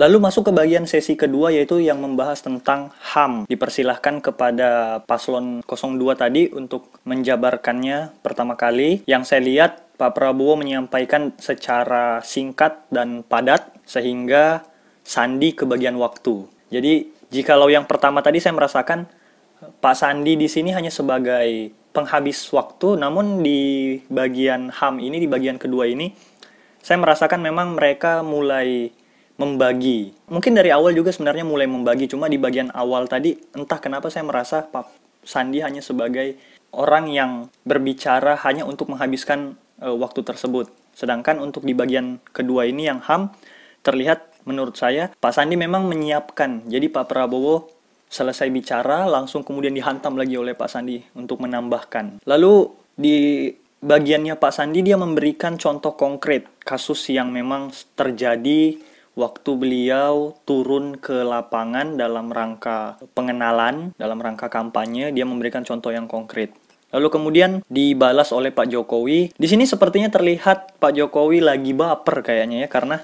Lalu masuk ke bagian sesi kedua yaitu yang membahas tentang HAM. Dipersilahkan kepada paslon 02 tadi untuk menjabarkannya pertama kali. Yang saya lihat Pak Prabowo menyampaikan secara singkat dan padat sehingga Sandi kebagian waktu. Jadi jikalau yang pertama tadi saya merasakan Pak Sandi di sini hanya sebagai penghabis waktu, namun di bagian HAM ini, di bagian kedua ini, saya merasakan memang mereka mulai membagi. Mungkin dari awal juga sebenarnya mulai membagi, cuma di bagian awal tadi entah kenapa saya merasa Pak Sandi hanya sebagai orang yang berbicara hanya untuk menghabiskan e, waktu tersebut. Sedangkan untuk di bagian kedua ini yang HAM terlihat menurut saya Pak Sandi memang menyiapkan. Jadi Pak Prabowo selesai bicara langsung kemudian dihantam lagi oleh Pak Sandi untuk menambahkan. Lalu di bagiannya Pak Sandi dia memberikan contoh konkret kasus yang memang terjadi waktu beliau turun ke lapangan dalam rangka pengenalan, dalam rangka kampanye, dia memberikan contoh yang konkret. Lalu kemudian dibalas oleh Pak Jokowi. Di sini sepertinya terlihat Pak Jokowi lagi baper kayaknya ya karena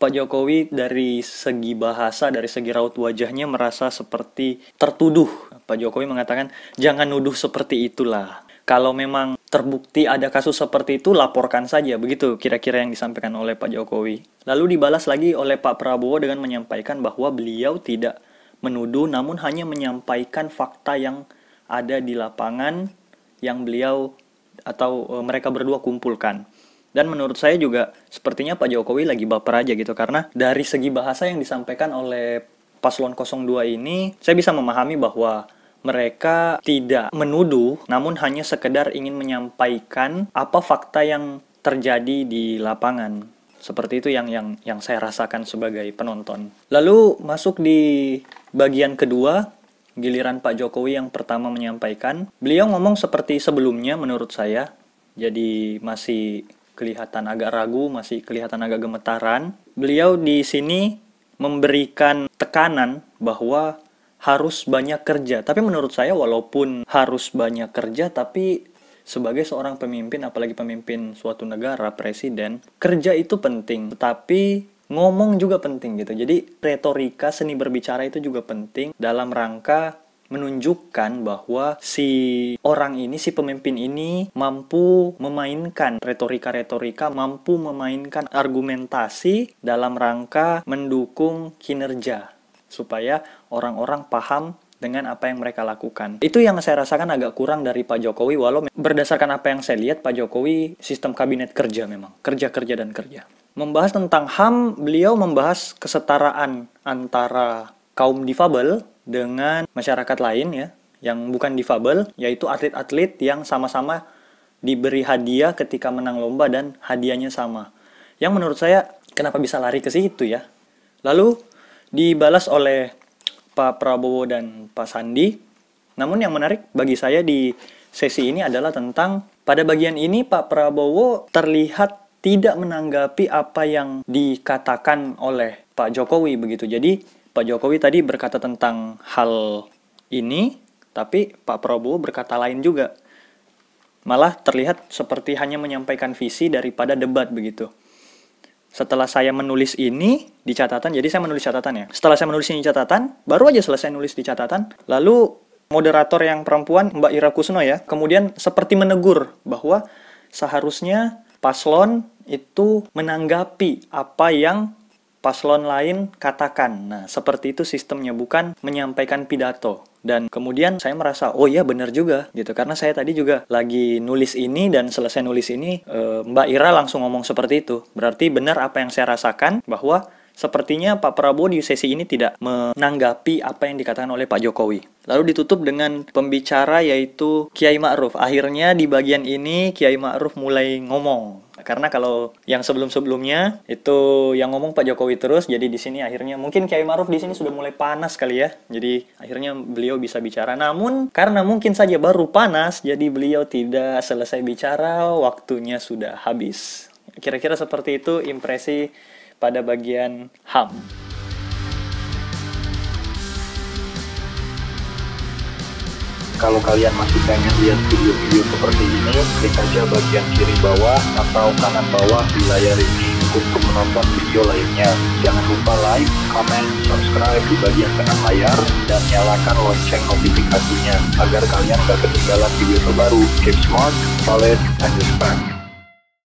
Pak Jokowi dari segi bahasa, dari segi raut wajahnya merasa seperti tertuduh. Pak Jokowi mengatakan, "Jangan nuduh seperti itulah." kalau memang terbukti ada kasus seperti itu laporkan saja begitu kira-kira yang disampaikan oleh Pak Jokowi. Lalu dibalas lagi oleh Pak Prabowo dengan menyampaikan bahwa beliau tidak menuduh namun hanya menyampaikan fakta yang ada di lapangan yang beliau atau e, mereka berdua kumpulkan. Dan menurut saya juga sepertinya Pak Jokowi lagi baper aja gitu karena dari segi bahasa yang disampaikan oleh paslon 02 ini saya bisa memahami bahwa mereka tidak menuduh, namun hanya sekedar ingin menyampaikan apa fakta yang terjadi di lapangan. Seperti itu yang yang yang saya rasakan sebagai penonton. Lalu masuk di bagian kedua, giliran Pak Jokowi yang pertama menyampaikan. Beliau ngomong seperti sebelumnya menurut saya. Jadi masih kelihatan agak ragu, masih kelihatan agak gemetaran. Beliau di sini memberikan tekanan bahwa harus banyak kerja. Tapi menurut saya walaupun harus banyak kerja tapi sebagai seorang pemimpin apalagi pemimpin suatu negara, presiden, kerja itu penting. Tapi ngomong juga penting gitu. Jadi retorika seni berbicara itu juga penting dalam rangka menunjukkan bahwa si orang ini, si pemimpin ini mampu memainkan retorika-retorika, mampu memainkan argumentasi dalam rangka mendukung kinerja supaya orang-orang paham dengan apa yang mereka lakukan. Itu yang saya rasakan agak kurang dari Pak Jokowi, walau berdasarkan apa yang saya lihat, Pak Jokowi sistem kabinet kerja memang, kerja-kerja dan kerja. Membahas tentang HAM, beliau membahas kesetaraan antara kaum difabel dengan masyarakat lain ya, yang bukan difabel, yaitu atlet-atlet yang sama-sama diberi hadiah ketika menang lomba dan hadiahnya sama. Yang menurut saya, kenapa bisa lari ke situ ya? Lalu dibalas oleh Pak Prabowo dan Pak Sandi. Namun yang menarik bagi saya di sesi ini adalah tentang pada bagian ini Pak Prabowo terlihat tidak menanggapi apa yang dikatakan oleh Pak Jokowi begitu. Jadi Pak Jokowi tadi berkata tentang hal ini, tapi Pak Prabowo berkata lain juga. Malah terlihat seperti hanya menyampaikan visi daripada debat begitu setelah saya menulis ini di catatan, jadi saya menulis catatan ya. Setelah saya menulis ini catatan, baru aja selesai nulis di catatan, lalu moderator yang perempuan Mbak Ira Kusno ya, kemudian seperti menegur bahwa seharusnya paslon itu menanggapi apa yang paslon lain katakan. Nah, seperti itu sistemnya bukan menyampaikan pidato dan kemudian saya merasa oh iya benar juga gitu karena saya tadi juga lagi nulis ini dan selesai nulis ini e, Mbak Ira langsung ngomong seperti itu berarti benar apa yang saya rasakan bahwa Sepertinya Pak Prabowo di sesi ini tidak menanggapi apa yang dikatakan oleh Pak Jokowi. Lalu ditutup dengan pembicara yaitu Kiai Ma'ruf. Akhirnya di bagian ini Kiai Ma'ruf mulai ngomong karena kalau yang sebelum-sebelumnya itu yang ngomong Pak Jokowi terus, jadi di sini akhirnya mungkin Kiai Maruf di sini sudah mulai panas kali ya. Jadi akhirnya beliau bisa bicara. Namun karena mungkin saja baru panas, jadi beliau tidak selesai bicara, waktunya sudah habis. Kira-kira seperti itu impresi pada bagian HAM. Kalau kalian masih pengen lihat video-video seperti ini, klik aja bagian kiri bawah atau kanan bawah di layar ini untuk menonton video lainnya. Jangan lupa like, comment, subscribe di bagian tengah layar, dan nyalakan lonceng notifikasinya agar kalian gak ketinggalan video terbaru. Keep smart, solid, and respect.